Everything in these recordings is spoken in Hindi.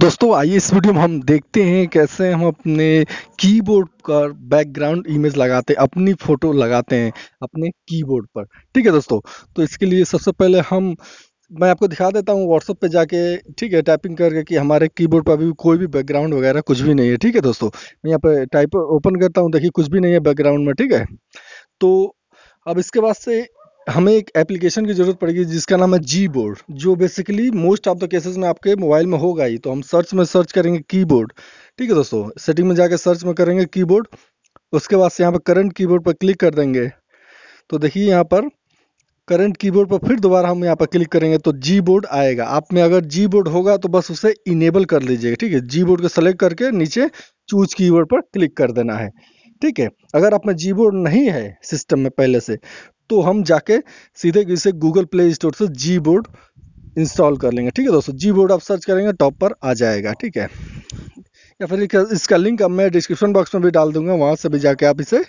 दोस्तों आइए इस वीडियो में हम देखते हैं कैसे हम अपने कीबोर्ड का बैकग्राउंड इमेज लगाते हैं अपनी फ़ोटो लगाते हैं अपने कीबोर्ड पर ठीक है दोस्तों तो इसके लिए सबसे पहले हम मैं आपको दिखा देता हूँ व्हाट्सअप पे जाके ठीक है टाइपिंग करके कि हमारे कीबोर्ड पर अभी कोई भी बैकग्राउंड वगैरह कुछ भी नहीं है ठीक है दोस्तों मैं यहाँ पे टाइप ओपन करता हूँ देखिए कुछ भी नहीं है बैकग्राउंड में ठीक है तो अब इसके बाद से हमें एक एप्लीकेशन की ज़रूरत पड़ेगी जिसका नाम है जी बोर्ड जो basically most of the cases में आपके मोबाइल में होगा ही तो हम सर्च में सर्च करेंगे कीबोर्ड ठीक है दोस्तों सेटिंग में जाकर सर्च में करेंगे कीबोर्ड उसके बाद से यहाँ पर करंट कीबोर्ड पर क्लिक कर देंगे तो देखिए यहाँ पर करंट कीबोर्ड पर फिर दोबारा हम यहाँ पर क्लिक करेंगे तो जी बोर्ड आएगा आप में अगर जी बोर्ड होगा तो बस उसे इनेबल कर लीजिएगा ठीक है जी बोर्ड को सेलेक्ट करके नीचे चूज कीबोर्ड पर क्लिक कर देना है ठीक है अगर आप में जी बोर्ड नहीं है सिस्टम में पहले से तो हम जाके सीधे इसे गूगल प्ले स्टोर से जी बोर्ड इंस्टॉल कर लेंगे ठीक है दोस्तों जी बोर्ड आप सर्च करेंगे टॉप पर आ जाएगा ठीक है या फिर इसका लिंक अब मैं डिस्क्रिप्शन बॉक्स में भी डाल दूंगा वहाँ से भी जाके आप इसे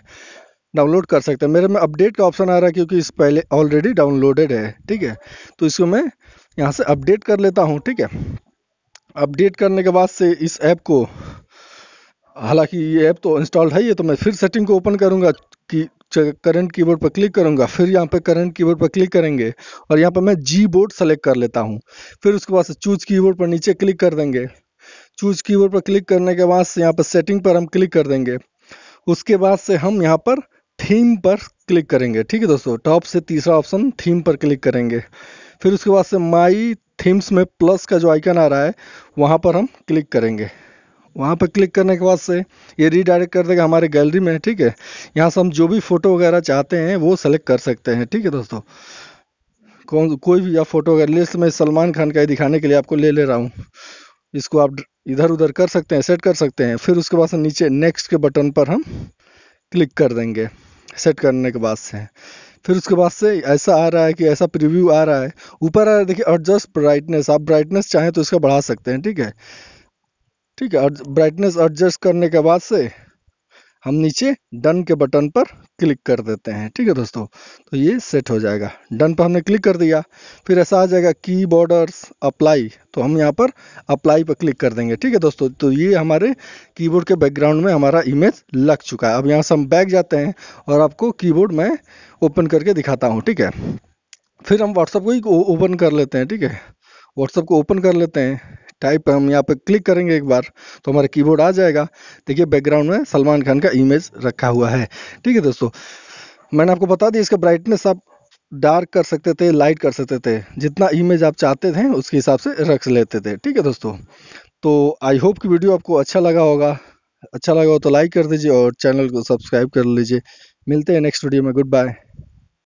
डाउनलोड कर सकते हैं मेरे में अपडेट का ऑप्शन आ रहा है क्योंकि इस पहले ऑलरेडी डाउनलोडेड है ठीक है तो इसको मैं यहाँ से अपडेट कर लेता हूँ ठीक है अपडेट करने के बाद से इस ऐप को हालांकि ये ऐप तो इंस्टॉल्ड है ये तो मैं फिर सेटिंग को ओपन करूँगा कि करंट कीबोर्ड पर क्लिक करूंगा फिर यहाँ पे करंट कीबोर्ड पर क्लिक करेंगे और यहाँ पे मैं जी बोर्ड सेलेक्ट कर लेता हूँ फिर उसके बाद चूज कीबोर्ड पर नीचे क्लिक कर देंगे चूज कीबोर्ड पर क्लिक करने के बाद से यहाँ पर सेटिंग पर हम क्लिक कर देंगे उसके बाद से हम यहाँ पर थीम पर क्लिक करेंगे ठीक है दोस्तों टॉप से तीसरा ऑप्शन थीम पर क्लिक करेंगे फिर उसके बाद से माई थीम्स में प्लस का जो आइकन आ रहा है वहाँ पर हम क्लिक करेंगे वहाँ पर क्लिक करने के बाद से ये रीडायरेक्ट कर देगा हमारे गैलरी में ठीक है यहाँ से हम जो भी फ़ोटो वगैरह चाहते हैं वो सेलेक्ट कर सकते हैं ठीक है दोस्तों कौन कोई भी आप फोटो अगर लिस्ट में सलमान खान का दिखाने के लिए आपको ले ले रहा हूँ इसको आप इधर उधर कर सकते हैं सेट कर सकते हैं फिर उसके बाद से नीचे नेक्स्ट के बटन पर हम क्लिक कर देंगे सेट करने के बाद से फिर उसके बाद से ऐसा आ रहा है कि ऐसा प्रीव्यू आ रहा है ऊपर आ रहा है देखिए एडजस्ट ब्राइटनेस आप ब्राइटनेस चाहें तो इसका बढ़ा सकते हैं ठीक है ठीक है ब्राइटनेस एडजस्ट करने के बाद से हम नीचे डन के बटन पर क्लिक कर देते हैं ठीक है दोस्तों तो ये सेट हो जाएगा डन पर हमने क्लिक कर दिया फिर ऐसा आ जाएगा की बॉर्डर्स अप्लाई तो हम यहाँ पर अप्लाई पर क्लिक कर देंगे ठीक है दोस्तों तो ये हमारे कीबोर्ड के बैकग्राउंड में हमारा इमेज लग चुका है अब यहाँ से हम बैक जाते हैं और आपको कीबोर्ड मैं ओपन करके दिखाता हूँ ठीक है फिर हम व्हाट्सअप को ही ओपन कर लेते हैं ठीक है व्हाट्सअप को ओपन कर लेते हैं टाइप हम यहाँ पे क्लिक करेंगे एक बार तो हमारा कीबोर्ड आ जाएगा देखिए बैकग्राउंड में सलमान खान का इमेज रखा हुआ है ठीक है दोस्तों मैंने आपको बता दिया इसका ब्राइटनेस आप डार्क कर सकते थे लाइट कर सकते थे जितना इमेज आप चाहते थे उसके हिसाब से रख लेते थे ठीक है दोस्तों तो आई होप कि वीडियो आपको अच्छा लगा होगा अच्छा लगा हो तो लाइक कर दीजिए और चैनल को सब्सक्राइब कर लीजिए मिलते हैं नेक्स्ट वीडियो में गुड बाय